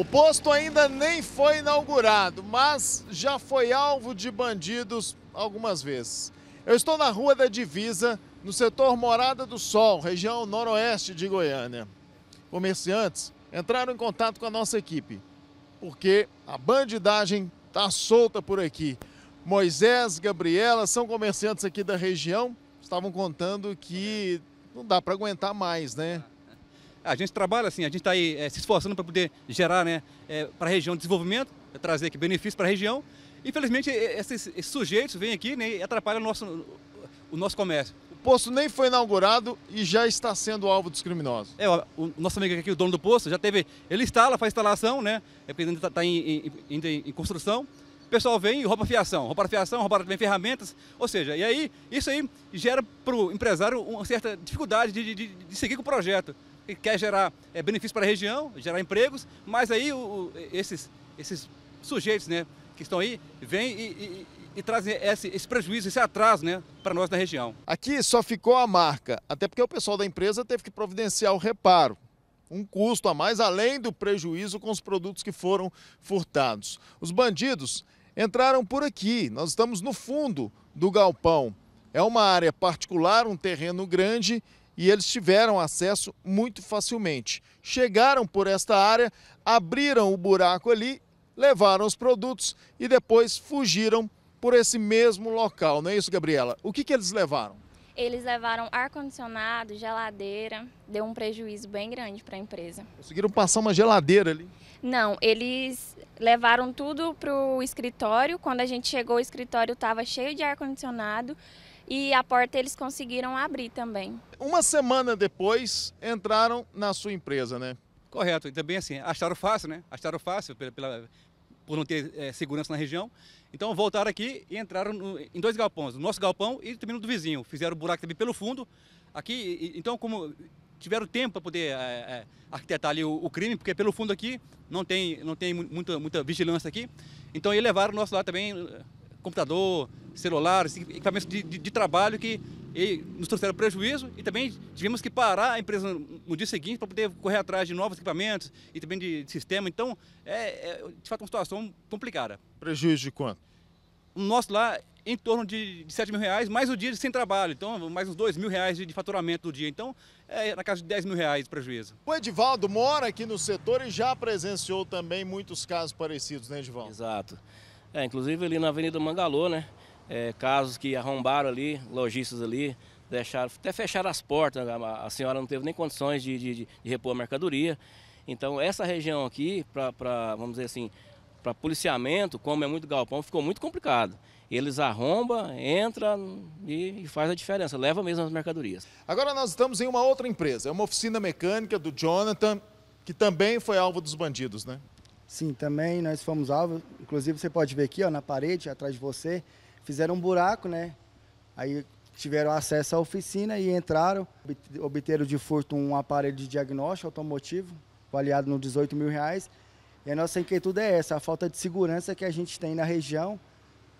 O posto ainda nem foi inaugurado, mas já foi alvo de bandidos algumas vezes. Eu estou na Rua da Divisa, no setor Morada do Sol, região noroeste de Goiânia. Comerciantes entraram em contato com a nossa equipe, porque a bandidagem está solta por aqui. Moisés, Gabriela, são comerciantes aqui da região, estavam contando que não dá para aguentar mais, né? A gente trabalha assim, a gente está aí é, se esforçando para poder gerar né, é, para a região desenvolvimento, trazer aqui benefícios para a região. Infelizmente, esses, esses, sujeitos vêm aqui né, e atrapalham o nosso, o nosso comércio. O posto nem foi inaugurado e já está sendo alvo dos criminosos. É, o, o nosso amigo aqui, o dono do posto, já teve. Ele instala, faz instalação, né? É porque ainda está tá em, em, em, em construção o pessoal vem e rouba fiação. rouba fiação, roubaram também ferramentas, ou seja, e aí isso aí gera para o empresário uma certa dificuldade de, de, de seguir com o projeto quer gerar é, eh, benefício para a região, gerar empregos, mas aí o, esses, esses sujeitos né, que estão aí vêm e, e, e trazem esse, esse, prejuízo, esse atraso né, para nós na região. Aqui só ficou a marca, até porque o pessoal da empresa teve que providenciar o reparo. Um custo a mais, além do prejuízo com os produtos que foram furtados. Os bandidos entraram por aqui, nós estamos no fundo do galpão. É uma área particular, um terreno grande e eles tiveram acesso muito facilmente. Chegaram por esta área, abriram o buraco ali, levaram os produtos e depois fugiram por esse mesmo local, não é isso, Gabriela? O que, que eles levaram? Eles levaram ar-condicionado, geladeira, deu um prejuízo bem grande para a empresa. Conseguiram passar uma geladeira ali? Não, eles levaram tudo para o escritório. Quando a gente chegou, o escritório estava cheio de ar-condicionado e a porta eles conseguiram abrir também. Uma semana depois entraram na sua empresa, né? Correto, e então, também assim, acharam fácil, né? Acharam fácil pela, pela por não ter é, segurança na região. Então voltaram aqui e entraram no, em dois galpões, o nosso galpão e também no do vizinho. Fizeram buraco também pelo fundo. Aqui, e, então como tiveram tempo para poder é, é, arquitetar ali o, o, crime, porque pelo fundo aqui não tem, não tem muita, muita vigilância aqui. Então levaram o nosso lá também computador, celulares, equipamentos de, de, de trabalho que nos trouxeram prejuízo e também tivemos que parar a empresa no dia seguinte para poder correr atrás de novos equipamentos e também de, de sistema. Então, é, é, de fato, uma situação complicada. Prejuízo de quanto? O nosso lá, em torno de, de 7 mil reais, mais o dia sem trabalho. Então, mais uns 2 mil reais de, de faturamento do dia. Então, é na casa de 10 mil reais de prejuízo. O Edivaldo mora aqui no setor e já presenciou também muitos casos parecidos, né, Edivaldo? Exato. É, inclusive ali na Avenida Mangalô, né? É, casos que arrombaram ali, lojistas ali, deixaram, até fecharam as portas, a, a senhora não teve nem condições de, de, de repor a mercadoria. Então essa região aqui, para, vamos dizer assim, para policiamento, como é muito galpão, ficou muito complicado. Eles arrombam, entram e, e, faz a diferença, leva mesmo as mercadorias. Agora nós estamos em uma outra empresa, é uma oficina mecânica do Jonathan, que também foi alvo dos bandidos, né? Sim, também nós fomos alvo. Inclusive, você pode ver aqui ó, na parede, atrás de você, fizeram um buraco, né? Aí tiveram acesso à oficina e entraram, obteram de furto um aparelho de diagnóstico automotivo, avaliado no 18 mil reais. E a nossa inquietude é essa, a falta de segurança que a gente tem na região.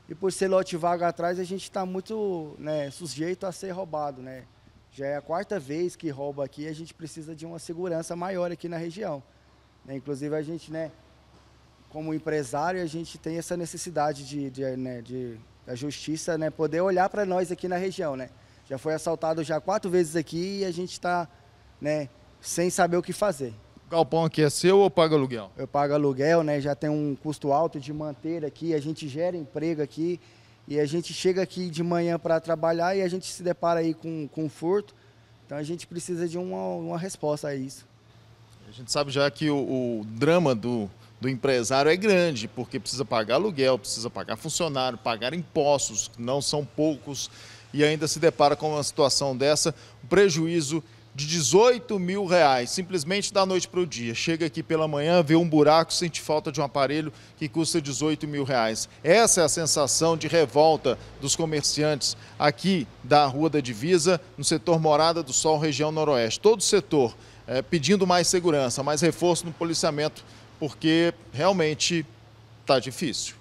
E por ser lote vago atrás, a gente está muito né, sujeito a ser roubado, né? Já é a quarta vez que rouba aqui, a gente precisa de uma segurança maior aqui na região. Né, inclusive a gente, né, como empresário, a gente tem essa necessidade de, de, né, de a justiça né, poder olhar para nós aqui na região. Né? Já foi assaltado já quatro vezes aqui e a gente está né, sem saber o que fazer. O galpão aqui é seu ou paga aluguel? Eu pago aluguel, né? Já tem um custo alto de manter aqui, a gente gera emprego aqui e a gente chega aqui de manhã para trabalhar e a gente se depara aí com, com furto. Então a gente precisa de uma, uma resposta a isso. A gente sabe já que o, o drama do, do empresário é grande, porque precisa pagar aluguel, precisa pagar funcionário, pagar impostos, que não são poucos, e ainda se depara com uma situação dessa, um prejuízo de 18 mil reais, simplesmente da noite para o dia. Chega aqui pela manhã, vê um buraco, sente falta de um aparelho que custa 18 mil reais. Essa é a sensação de revolta dos comerciantes aqui da Rua da Divisa, no setor Morada do Sol, região Noroeste. Todo o setor é, pedindo mais segurança, mais reforço no policiamento porque realmente está difícil.